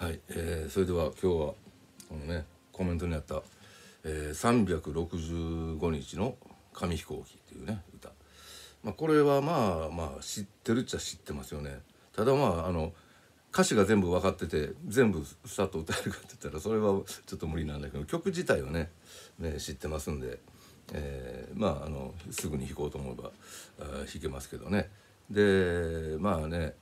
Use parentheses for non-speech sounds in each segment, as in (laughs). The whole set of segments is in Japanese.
はい、えー、それでは今日はこのねコメントにあった、えー、365日の紙飛行機」っていうね歌、まあ、これはまあまあ知ってるっちゃ知ってますよねただまああの歌詞が全部分かってて全部ふさと歌えるかって言ったらそれはちょっと無理なんだけど曲自体はねね知ってますんで、えー、まああのすぐに弾こうと思えば弾けますけどねでまあね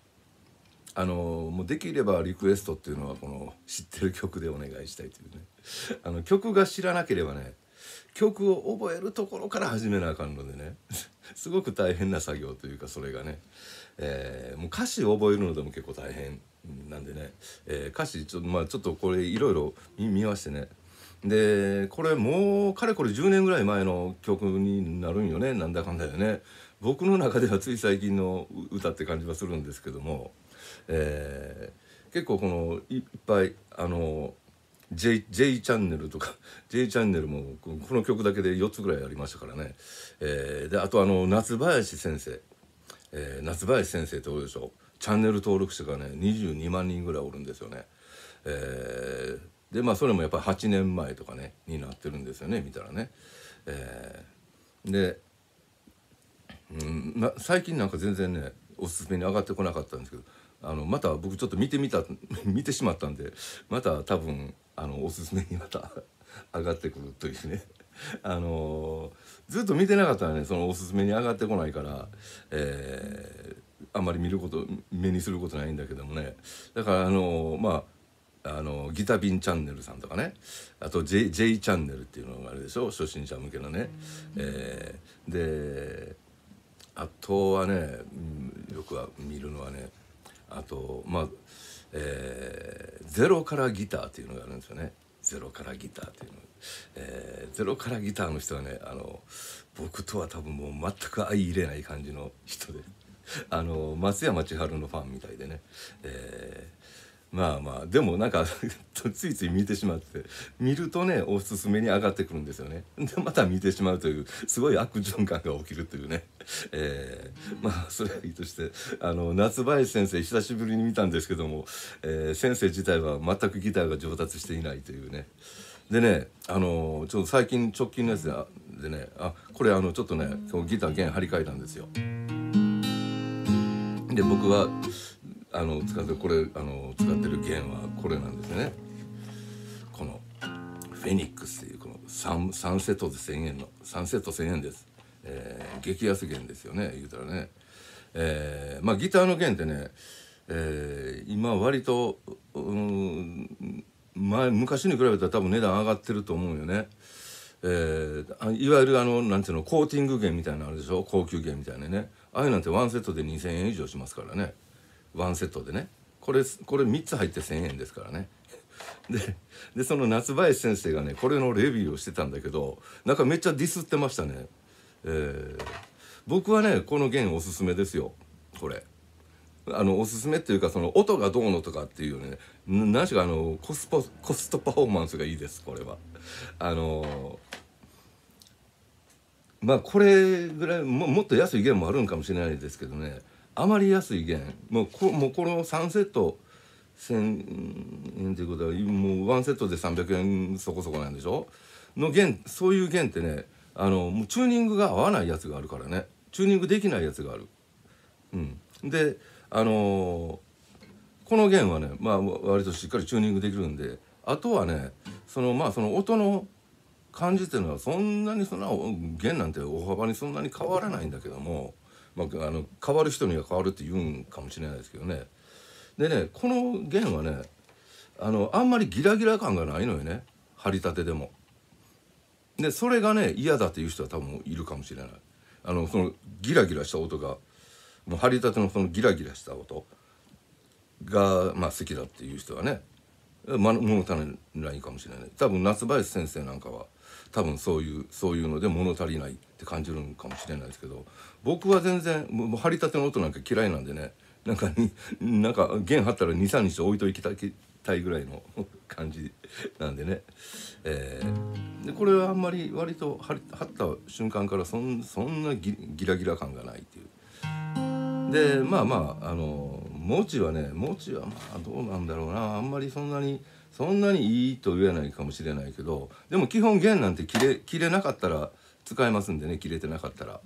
あのもうできればリクエストっていうのはこの知ってる曲でお願いしたいというね (laughs) あの曲が知らなければね曲を覚えるところから始めなあかんのでね (laughs) すごく大変な作業というかそれがね、えー、もう歌詞を覚えるのでも結構大変なんでね、えー、歌詞ちょ,、まあ、ちょっとこれいろいろ見ましてねでこれもうかれこれ10年ぐらい前の曲になるんよねなんだかんだよね僕の中ではつい最近の歌って感じはするんですけども。えー、結構このいっぱいあの J, J チャンネルとか (laughs) J チャンネルもこの曲だけで4つぐらいありましたからね、えー、であとあの夏林先生、えー、夏林先生っておるでしょチャンネル登録者がね22万人ぐらいおるんですよね、えー、でまあそれもやっぱり8年前とかねになってるんですよね見たらね、えー、で、うん、最近なんか全然ねおすすめに上がってこなかったんですけどあのまた僕ちょっと見てみた (laughs) 見てしまったんでまた多分あのおすすめにまた (laughs) 上がってくるというね (laughs) あのー、ずっと見てなかったらねそのおすすめに上がってこないから、えー、あんまり見ること目にすることないんだけどもねだからあのー、まああのギタビンチャンネルさんとかねあと J, J チャンネルっていうのがあれでしょ初心者向けのね。えー、であとはねよくは見るのはねあとまあ、えー、ゼロからギターっていうのがあるんですよねゼロからギターっていうの、えー、ゼロからギターの人はねあの僕とは多分もう全く相入れない感じの人であの松山千春のファンみたいでね、えーまあまあでもなんか (laughs) ついつい見てしまって見るとねおすすめに上がってくるんですよねでまた見てしまうというすごい悪循環が起きるというね、えー、まあそれはいいとしてあの夏林先生久しぶりに見たんですけども、えー、先生自体は全くギターが上達していないというねでねあのちょっと最近直近のやつででねあこれあのちょっとねギター弦張り替えたんですよで僕はあの使ってこれあの使ってる弦はこれなんですねこのフェニックスというこの 3, 3セットで1,000円の3セット1,000円です、えー、激安弦ですよね言うたらね、えー、まあギターの弦ってね、えー、今割と、うん、前昔に比べたら多分値段上がってると思うよね。えー、いわゆるあのなんていうのコーティング弦みたいなのあるでしょ高級弦みたいなねああいうなんてワンセットで2,000円以上しますからね。ワンセットでねこれこれ3つ入って1,000円ですからね (laughs) ででその夏林先生がねこれのレビューをしてたんだけどなんかめっちゃディスってましたねえー、僕はねこの弦おすすめですよこれあのおすすめっていうかその音がどうのとかっていうね何しろあのコスパコストパフォーマンスがいいですこれはあのまあこれぐらいももっと安い弦もあるんかもしれないですけどねまり安いげもうこもうこの3セット1,000円ということはもう1セットで300円そこそこなんでしょの弦そういう弦ってねあのもうチューニングが合わないやつがあるからねチューニングできないやつがある。うん、であのー、この弦はね、まあ、割としっかりチューニングできるんであとはねそのまあその音の感じっていうのはそんなにそんな弦なんて大幅にそんなに変わらないんだけども。まあ、あの変わる人には変わるって言うんかもしれないですけどねでねこの弦はねあのあんまりギラギラ感がないのよね張りたてでも。でそれがね嫌だっていう人は多分いるかもしれない。あのそのギラギラした音がもう張り立てのそのギラギラした音が、まあ、好きだっていう人はね物足りないかもしれない多分夏林先生なんかは多分そういうそういうので物足りないって感じるんかもしれないですけど僕は全然もう張りたての音なんか嫌いなんでねなんかなんか弦張ったら23日置いといきたいぐらいの感じなんでね、えー、でこれはあんまり割と張った瞬間からそんそんなギラギラ感がないっていう。でまあまああの文字はね文字はまあどうなんだろうなあんまりそんなに。そんなにいいと言えないかもしれないけどでも基本弦なんて切れ切れなかったら使えますんでね切れてなかったら、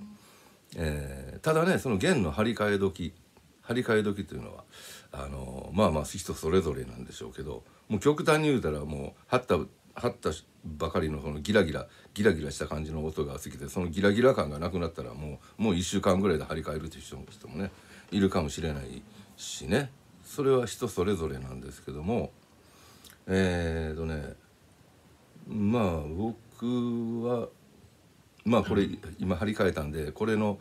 えー、ただねその弦の張り替え時張り替え時というのはあのー、まあまあ人それぞれなんでしょうけどもう極端に言うたらもう張った張ったばかりのそのギラギラギラギラした感じの音が好きでそのギラギラ感がなくなったらもうもう1週間ぐらいで張り替えるという人もねいるかもしれないしねそれは人それぞれなんですけども。えー、とねまあ僕はまあこれ、今張り替えたんでこれの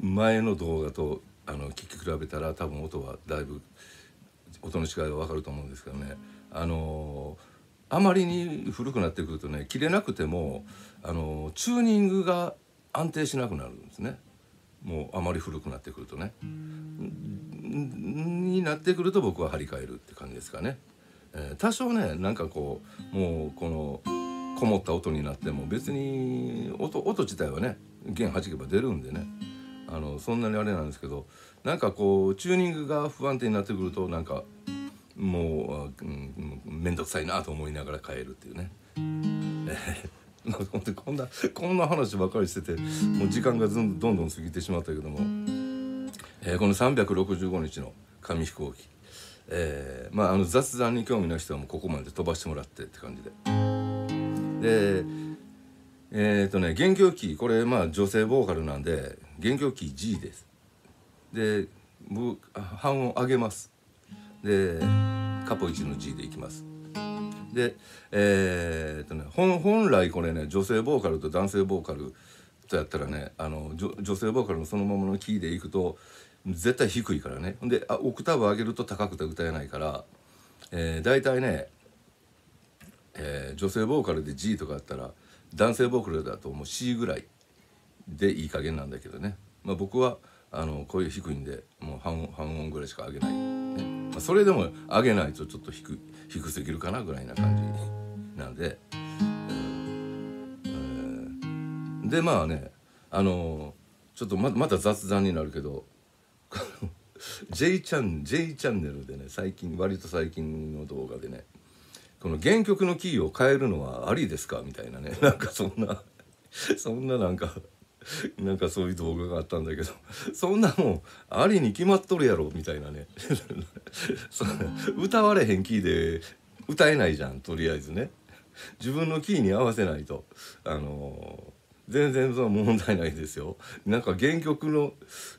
前の動画とあの聞き比べたら多分音はだいぶ音の違いが分かると思うんですけどねあのー、あまりに古くなってくるとね切れなくてもあのー、チューニングが安定しなくなるんですねもうあまり古くなってくるとね。になってくると僕は張り替えるって感じですかね。えー、多少ねなんかこうもうこのこもった音になっても別に音音自体はね弦弾けば出るんでねあのそんなにあれなんですけどなんかこうチューニングが不安定になってくるとなんかもう面倒、うん、くさいなと思いながら変えるっていうね。(laughs) こんなこんな話ばかりしててもう時間がどんどん過ぎてしまったけども、えー、この365日の紙飛行機えー、まああの雑談に興味の人はもうここまで飛ばしてもらってって感じで。でえっ、とね弦楽器これまあ女性ボーカルなんで弦楽器 G です。で半音上げます。でカポ1の G でいきます。でえっ、とね本来これね女性ボーカルと男性ボーカルとやったらねあの女性ボーカルのそのままのキーでいくと絶対低いからねであオクターブ上げると高くて歌えないから、えー、大体ね、えー、女性ボーカルで G とかあったら男性ボーカルだともう C ぐらいでいい加減なんだけどね、まあ、僕はあのこういう低いんでもう半音ぐらいしか上げない、ねまあ、それでも上げないとちょっと低低すぎるかなぐらいな感じなんで、えーえー、でまあねあのちょっとままた雑談になるけど J チャン J チャンネルでね最近割と最近の動画でねこの原曲のキーを変えるのはありですかみたいなね (laughs) なんかそんなそんななんかなんかそういう動画があったんだけどそんなもんありに決まっとるやろみたいなね (laughs) 歌われへんキーで歌えないじゃんとりあえずね自分のキーに合わせないとあのー全然その問題ないですよなんか原曲の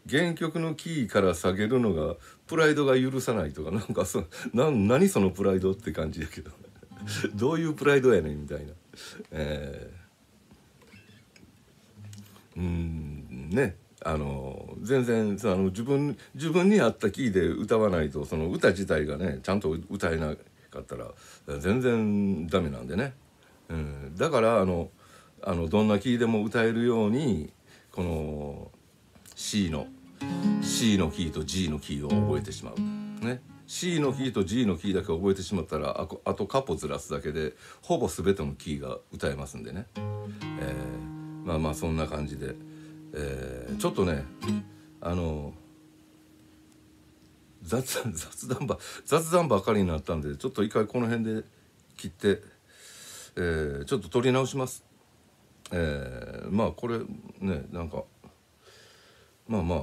原曲のキーから下げるのがプライドが許さないとかなんかそな何そのプライドって感じだけど (laughs) どういうプライドやねんみたいな、えー、うんねあの全然あの自分自分に合ったキーで歌わないとその歌自体がねちゃんと歌えなかったら全然ダメなんでね、うん、だからあのあのどんなキーでも歌えるようにこの C の C のキーと G のキーを覚えてしまう。ね C のキーと G のキーだけ覚えてしまったらあとカポずらすだけでほぼ全てのキーが歌えますんでね、えー、まあまあそんな感じで、えー、ちょっとねあの雑雑談ば雑談ばっかりになったんでちょっと一回この辺で切って、えー、ちょっと取り直します。えー、まあこれねなんかまあまあ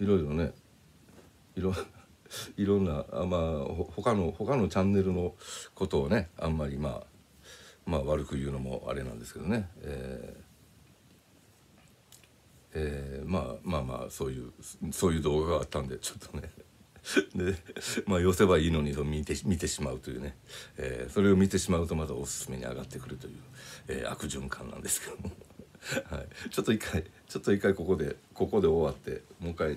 いろいろねいろ (laughs) いろんなあまあ他の他のチャンネルのことをねあんまりまあまあ悪く言うのもあれなんですけどね、えーえー、まあまあまあそういうそういう動画があったんでちょっとねで、まあ、寄せばいいのにと見て見てしまうというね、えー、それを見てしまうとまたおすすめに上がってくるという、えー、悪循環なんですけども、(laughs) はい、ちょっと一回ちょっと一回ここでここで終わってもう一回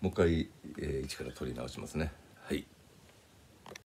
もう一回、えー、一から取り直しますね。